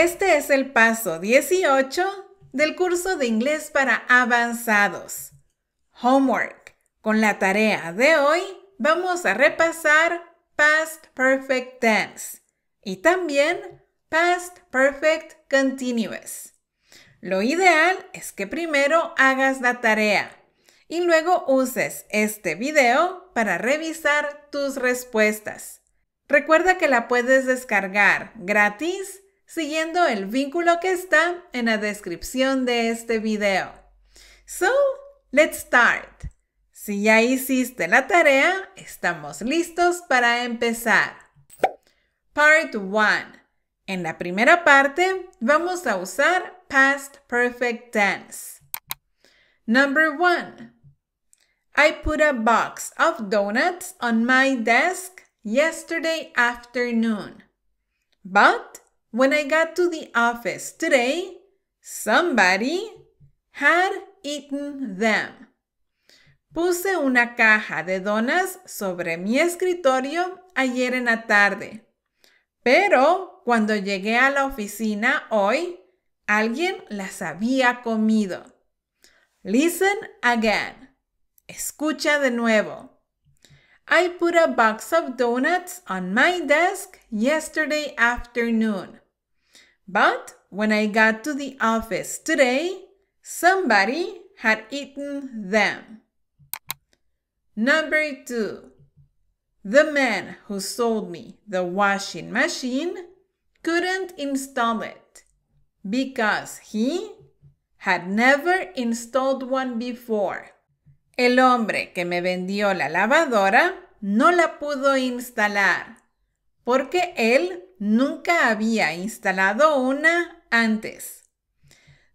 Este es el paso 18 del curso de inglés para avanzados. Homework. Con la tarea de hoy vamos a repasar past perfect tense y también past perfect continuous. Lo ideal es que primero hagas la tarea y luego uses este video para revisar tus respuestas. Recuerda que la puedes descargar gratis siguiendo el vínculo que está en la descripción de este video. So, let's start. Si ya hiciste la tarea, estamos listos para empezar. Part 1. En la primera parte, vamos a usar past perfect tense. Number 1. I put a box of donuts on my desk yesterday afternoon. But When I got to the office today, somebody had eaten them. Puse una caja de donas sobre mi escritorio ayer en la tarde. Pero cuando llegué a la oficina hoy, alguien las había comido. Listen again. Escucha de nuevo. I put a box of donuts on my desk yesterday afternoon. But when I got to the office today, somebody had eaten them. Number two, the man who sold me the washing machine couldn't install it because he had never installed one before. El hombre que me vendió la lavadora no la pudo instalar porque él nunca había instalado una antes.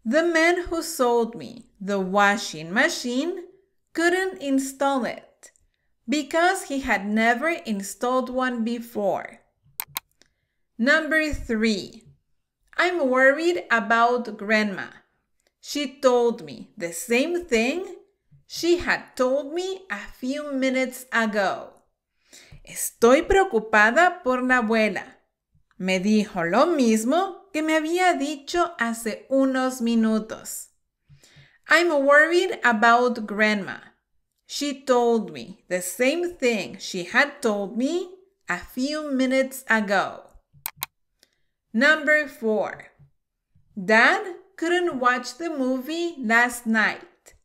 The man who sold me the washing machine couldn't install it because he had never installed one before. Number three, I'm worried about grandma. She told me the same thing she had told me a few minutes ago. Estoy preocupada por la abuela me dijo lo mismo que me había dicho hace unos minutos. I'm worried about grandma. She told me the same thing she had told me a few minutes ago. Number four. Dad couldn't watch the movie last night.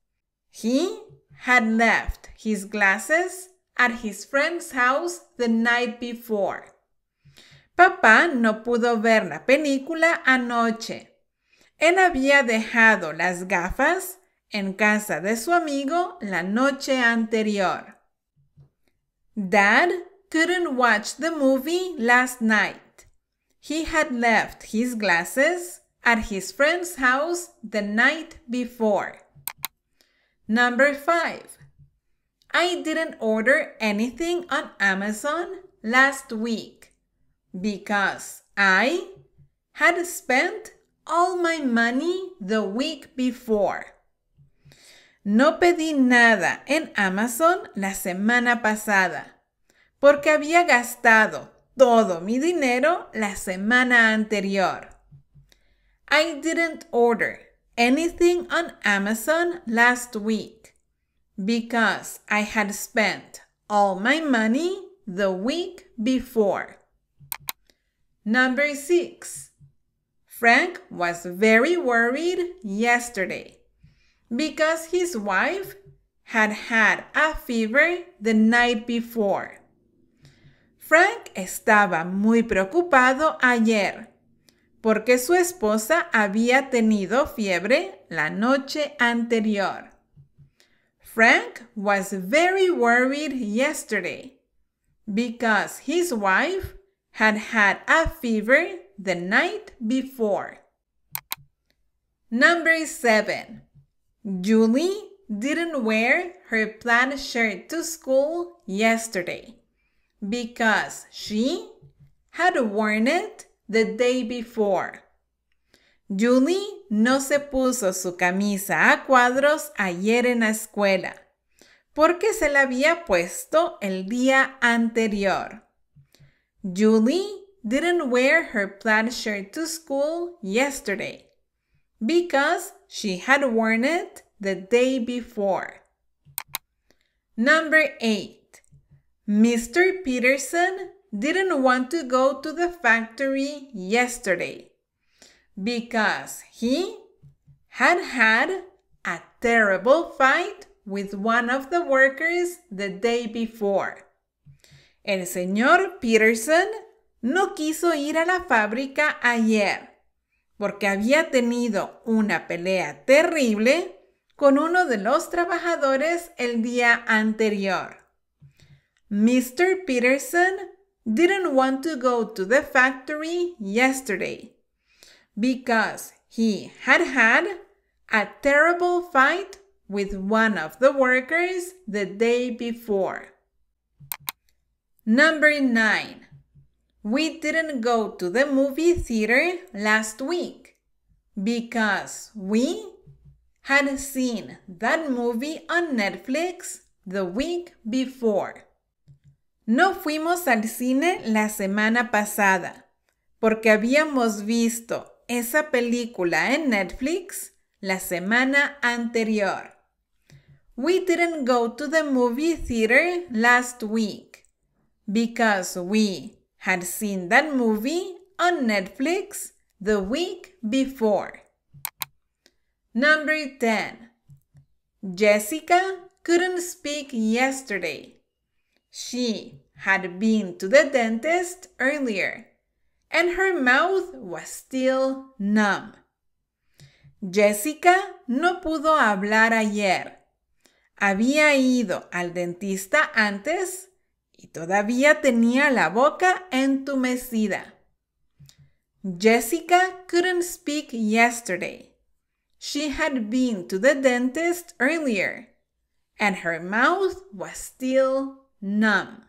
He had left his glasses at his friend's house the night before. Papá no pudo ver la película anoche. Él había dejado las gafas en casa de su amigo la noche anterior. Dad couldn't watch the movie last night. He had left his glasses at his friend's house the night before. Number five. I didn't order anything on Amazon last week because I had spent all my money the week before. No pedí nada en Amazon la semana pasada porque había gastado todo mi dinero la semana anterior. I didn't order anything on Amazon last week because I had spent all my money the week before. Number six. Frank was very worried yesterday because his wife had had a fever the night before. Frank estaba muy preocupado ayer porque su esposa había tenido fiebre la noche anterior. Frank was very worried yesterday because his wife had had a fever the night before. Number seven, Julie didn't wear her plaid shirt to school yesterday because she had worn it the day before. Julie no se puso su camisa a cuadros ayer en la escuela porque se la había puesto el día anterior. Julie didn't wear her plaid shirt to school yesterday because she had worn it the day before. Number 8. Mr. Peterson didn't want to go to the factory yesterday because he had had a terrible fight with one of the workers the day before. El señor Peterson no quiso ir a la fábrica ayer porque había tenido una pelea terrible con uno de los trabajadores el día anterior. Mr. Peterson didn't want to go to the factory yesterday because he had had a terrible fight with one of the workers the day before. Number nine. We didn't go to the movie theater last week because we had seen that movie on Netflix the week before. No fuimos al cine la semana pasada porque habíamos visto esa película en Netflix la semana anterior. We didn't go to the movie theater last week because we had seen that movie on Netflix the week before. Number 10. Jessica couldn't speak yesterday. She had been to the dentist earlier and her mouth was still numb. Jessica no pudo hablar ayer. Había ido al dentista antes todavía tenía la boca entumecida. Jessica couldn't speak yesterday. She had been to the dentist earlier, and her mouth was still numb.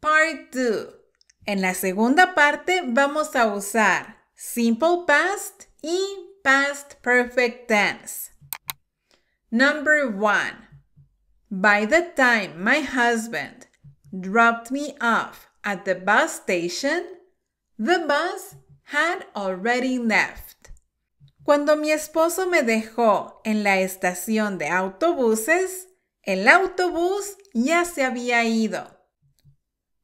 Part 2. En la segunda parte vamos a usar simple past y past perfect tense. Number 1. By the time my husband dropped me off at the bus station, the bus had already left. Cuando mi esposo me dejó en la estación de autobuses, el autobús ya se había ido.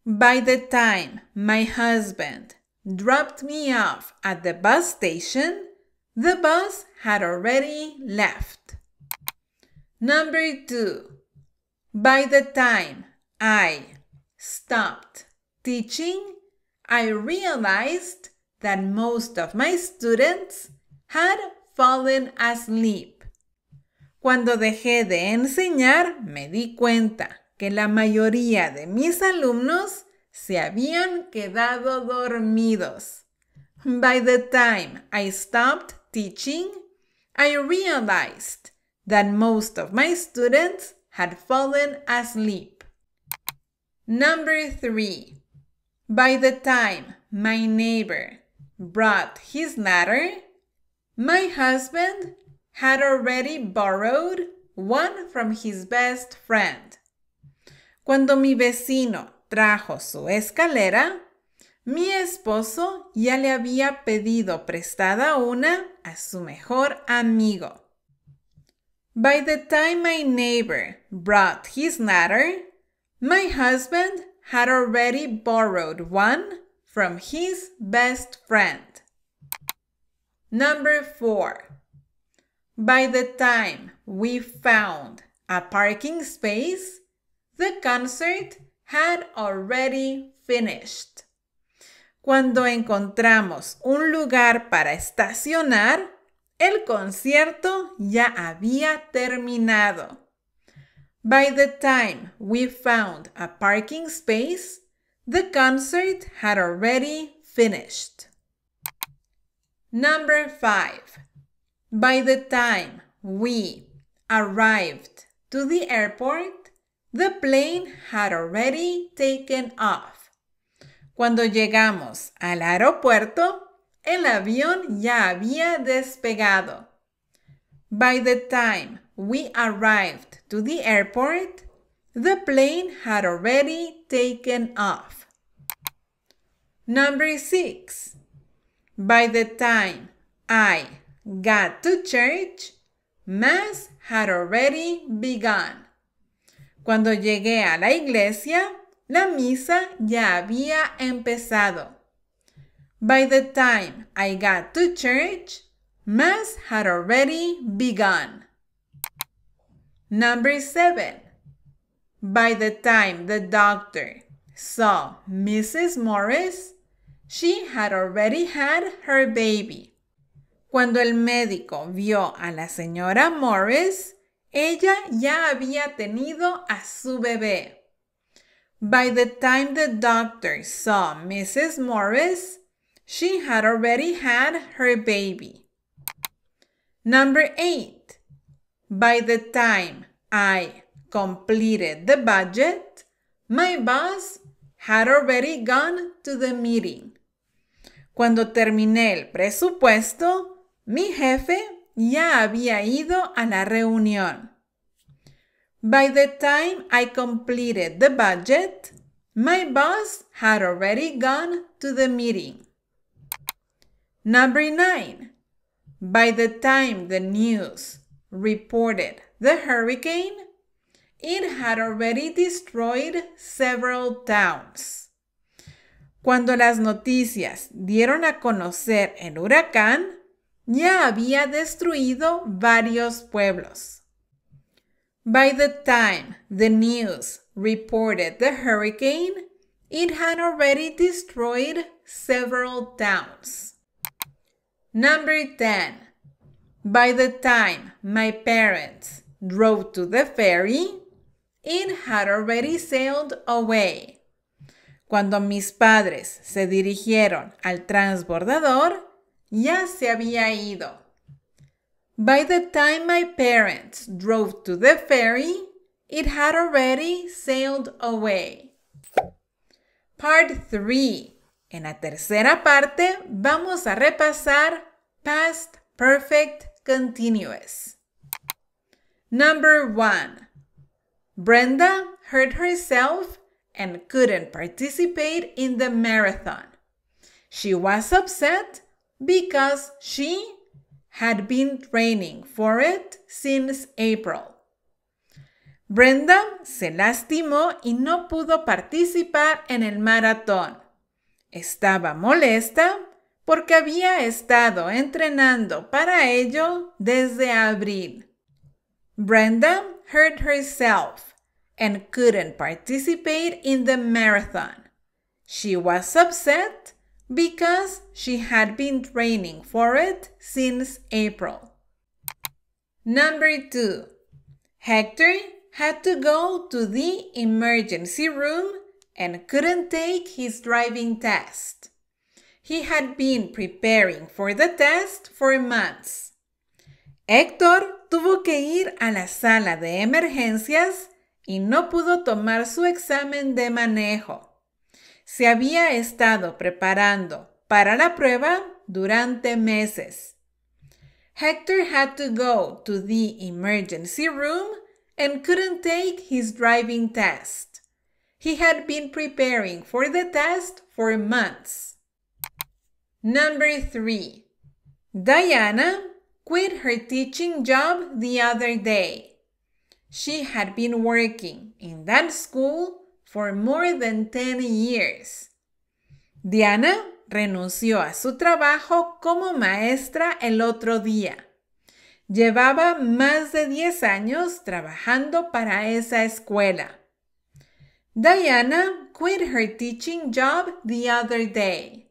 By the time my husband dropped me off at the bus station, the bus had already left. Number two. By the time I stopped teaching, I realized that most of my students had fallen asleep. Cuando dejé de enseñar, me di cuenta que la mayoría de mis alumnos se habían quedado dormidos. By the time I stopped teaching, I realized that most of my students had fallen asleep. Number three. By the time my neighbor brought his ladder, my husband had already borrowed one from his best friend. Cuando mi vecino trajo su escalera, mi esposo ya le había pedido prestada una a su mejor amigo. By the time my neighbor brought his ladder, my husband had already borrowed one from his best friend. Number four. By the time we found a parking space, the concert had already finished. Cuando encontramos un lugar para estacionar, el concierto ya había terminado. By the time we found a parking space, the concert had already finished. Number five. By the time we arrived to the airport, the plane had already taken off. Cuando llegamos al aeropuerto, el avión ya había despegado. By the time we arrived to the airport, the plane had already taken off. Number six. By the time I got to church, Mass had already begun. Cuando llegué a la iglesia, la misa ya había empezado. By the time I got to church, Mass had already begun. Number seven. By the time the doctor saw Mrs. Morris, she had already had her baby. Cuando el médico vio a la señora Morris, ella ya había tenido a su bebé. By the time the doctor saw Mrs. Morris, she had already had her baby. Number eight. By the time I completed the budget, my boss had already gone to the meeting. Cuando terminé el presupuesto, mi jefe ya había ido a la reunión. By the time I completed the budget, my boss had already gone to the meeting. Number nine. By the time the news reported the hurricane, it had already destroyed several towns. Cuando las noticias dieron a conocer el huracán, ya había destruido varios pueblos. By the time the news reported the hurricane, it had already destroyed several towns. Number 10. By the time my parents drove to the ferry, it had already sailed away. Cuando mis padres se dirigieron al transbordador, ya se había ido. By the time my parents drove to the ferry, it had already sailed away. Part 3. En la tercera parte vamos a repasar past perfect continuous. Number one, Brenda hurt herself and couldn't participate in the marathon. She was upset because she had been training for it since April. Brenda se lastimó y no pudo participar en el maratón. Estaba molesta porque había estado entrenando para ello desde abril. Brenda hurt herself and couldn't participate in the marathon. She was upset because she had been training for it since April. Number two, Hector had to go to the emergency room and couldn't take his driving test. He had been preparing for the test for months. Héctor tuvo que ir a la sala de emergencias y no pudo tomar su examen de manejo. Se había estado preparando para la prueba durante meses. Hector had to go to the emergency room and couldn't take his driving test. He had been preparing for the test for months. Number three, Diana quit her teaching job the other day. She had been working in that school for more than 10 years. Diana renunció a su trabajo como maestra el otro día. Llevaba más de 10 años trabajando para esa escuela. Diana quit her teaching job the other day.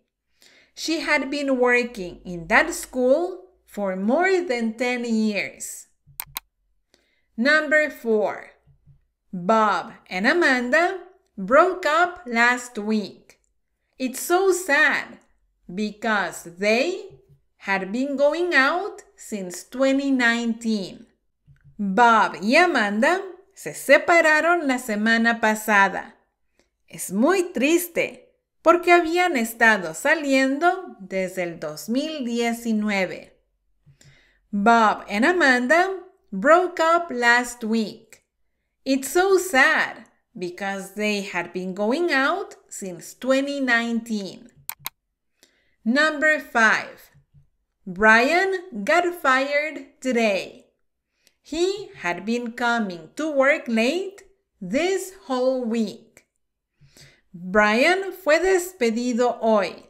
She had been working in that school for more than 10 years. Number 4. Bob and Amanda broke up last week. It's so sad because they had been going out since 2019. Bob y Amanda se separaron la semana pasada. Es muy triste porque habían estado saliendo desde el 2019. Bob and Amanda broke up last week. It's so sad because they had been going out since 2019. Number 5. Brian got fired today. He had been coming to work late this whole week. Brian fue despedido hoy.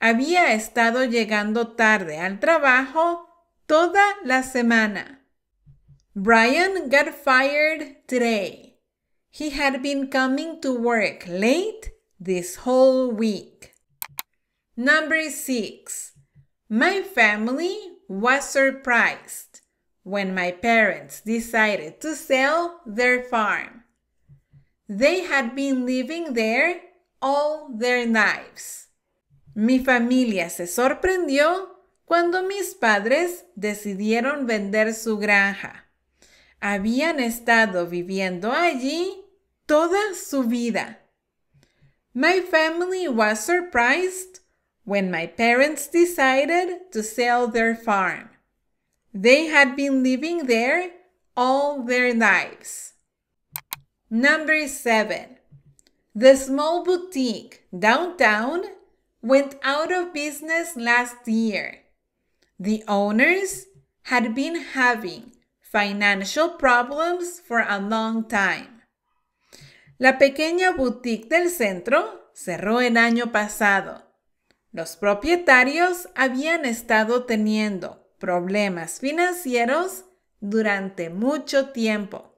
Había estado llegando tarde al trabajo toda la semana. Brian got fired today. He had been coming to work late this whole week. Number six. My family was surprised when my parents decided to sell their farm. They had been living there all their lives. Mi familia se sorprendió cuando mis padres decidieron vender su granja. Habían estado viviendo allí toda su vida. My family was surprised when my parents decided to sell their farm. They had been living there all their lives. Number 7 the small boutique downtown went out of business last year. The owners had been having financial problems for a long time. La pequeña boutique del centro cerró el año pasado. Los propietarios habían estado teniendo problemas financieros durante mucho tiempo.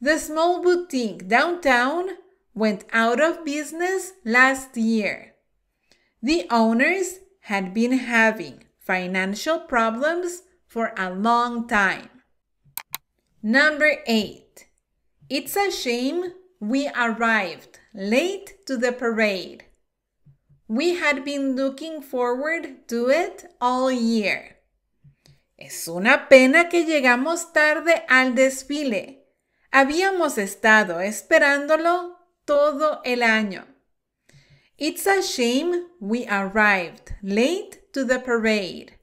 The small boutique downtown went out of business last year. The owners had been having financial problems for a long time. Number eight. It's a shame we arrived late to the parade. We had been looking forward to it all year. Es una pena que llegamos tarde al desfile. Habíamos estado esperándolo todo el año. It's a shame we arrived late to the parade.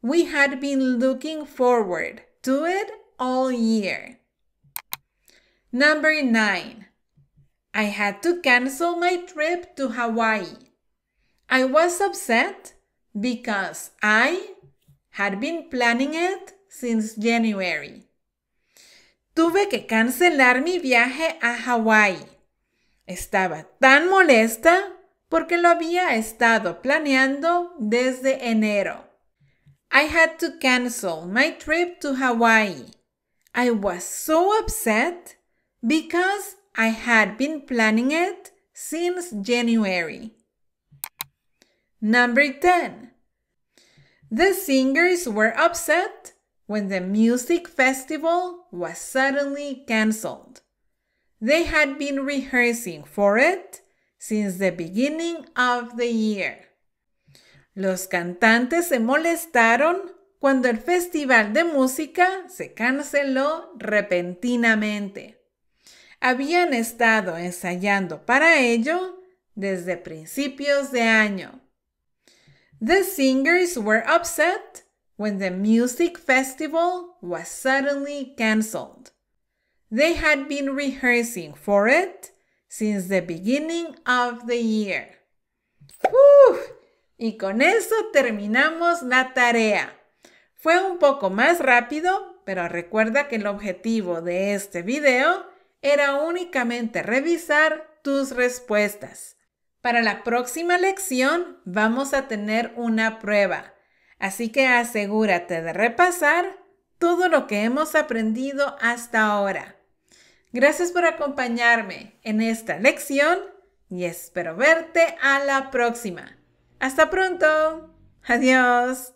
We had been looking forward to it all year. Number nine. I had to cancel my trip to Hawaii. I was upset because I had been planning it since January tuve que cancelar mi viaje a Hawaii. Estaba tan molesta porque lo había estado planeando desde enero. I had to cancel my trip to Hawaii. I was so upset because I had been planning it since January. Number 10. The singers were upset when the music festival was suddenly canceled They had been rehearsing for it since the beginning of the year. Los cantantes se molestaron cuando el festival de música se canceló repentinamente. Habían estado ensayando para ello desde principios de año. The singers were upset when the music festival was suddenly cancelled. They had been rehearsing for it since the beginning of the year. y con eso terminamos la tarea. Fue un poco más rápido, pero recuerda que el objetivo de este video era únicamente revisar tus respuestas. Para la próxima lección vamos a tener una prueba. Así que asegúrate de repasar todo lo que hemos aprendido hasta ahora. Gracias por acompañarme en esta lección y espero verte a la próxima. Hasta pronto. Adiós.